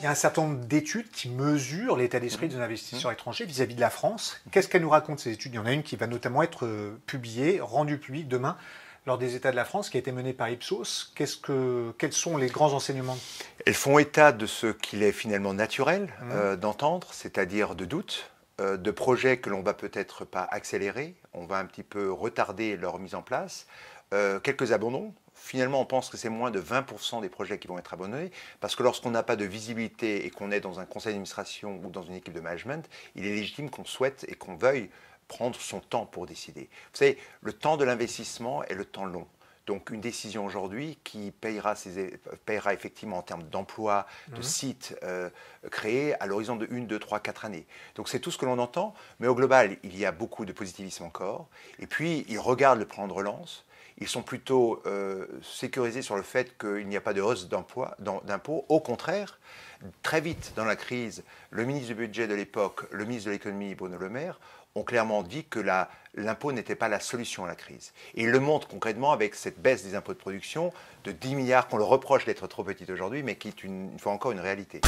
Il y a un certain nombre d'études qui mesurent l'état d'esprit des investisseurs étrangers vis-à-vis de la France. Qu'est-ce qu'elles nous racontent ces études Il y en a une qui va notamment être euh, publiée, rendue publique demain lors des États de la France, qui a été menée par Ipsos. quels sont les grands enseignements Elles font état de ce qu'il est finalement naturel mhm. euh, d'entendre, c'est-à-dire de doutes, euh, de projets que l'on va peut-être pas accélérer, on va un petit peu retarder leur mise en place, quelques abandons, finalement, on pense que c'est moins de 20% des projets qui vont être abandonnés, parce que lorsqu'on n'a pas de visibilité et qu'on est dans un conseil d'administration ou dans une équipe de management, il est légitime qu'on souhaite et qu'on veuille prendre son temps pour décider. Vous savez, le temps de l'investissement est le temps long. Donc une décision aujourd'hui qui payera, effectivement en termes d'emplois, de mmh. sites euh, créés à l'horizon de 1, 2, 3, 4 années. Donc c'est tout ce que l'on entend, mais au global, il y a beaucoup de positivisme encore. Et puis, ils regardent le plan de relance, ils sont plutôt euh, sécurisés sur le fait qu'il n'y a pas de hausse d'impôts. Au contraire, très vite dans la crise, le ministre du Budget de l'époque, le ministre de l'Économie, Bruno Le Maire, ont clairement dit que l'impôt n'était pas la solution à la crise. Et il le montre concrètement avec cette baisse des impôts de production de 10 milliards qu'on le reproche d'être trop petit aujourd'hui, mais qui est une fois encore une réalité.